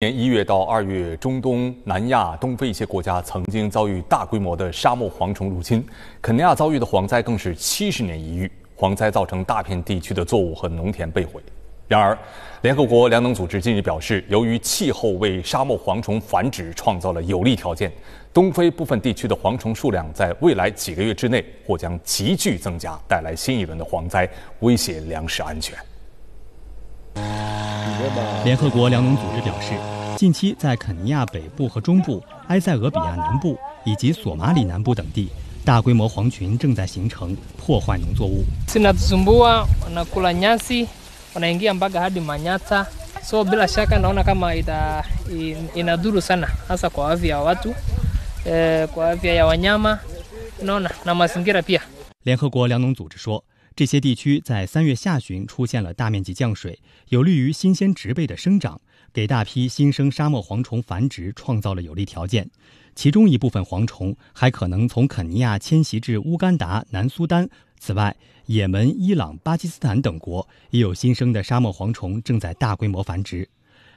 年一月到二月，中东、南亚、东非一些国家曾经遭遇大规模的沙漠蝗虫入侵。肯尼亚遭遇的蝗灾更是七十年一遇。蝗灾造成大片地区的作物和农田被毁。然而，联合国粮农组织近日表示，由于气候为沙漠蝗虫繁殖创造了有利条件，东非部分地区的蝗虫数量在未来几个月之内或将急剧增加，带来新一轮的蝗灾，威胁粮食安全。联合国粮农组织表示，近期在肯尼亚北部和中部、埃塞俄比亚南部以及索马里南部等地，大规模蝗群正在形成，破坏农作物。联合国粮农组织说。这些地区在三月下旬出现了大面积降水，有利于新鲜植被的生长，给大批新生沙漠蝗虫繁殖创造了有利条件。其中一部分蝗虫还可能从肯尼亚迁徙至乌干达、南苏丹。此外，也门、伊朗、巴基斯坦等国也有新生的沙漠蝗虫正在大规模繁殖。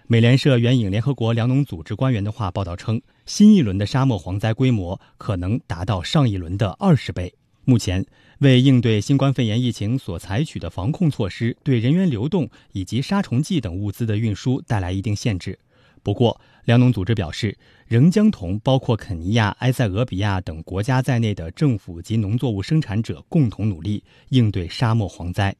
美联社援引联合国粮农组织官员的话报道称，新一轮的沙漠蝗灾规模可能达到上一轮的二十倍。目前，为应对新冠肺炎疫情所采取的防控措施，对人员流动以及杀虫剂等物资的运输带来一定限制。不过，粮农组织表示，仍将同包括肯尼亚、埃塞俄比亚等国家在内的政府及农作物生产者共同努力，应对沙漠蝗灾。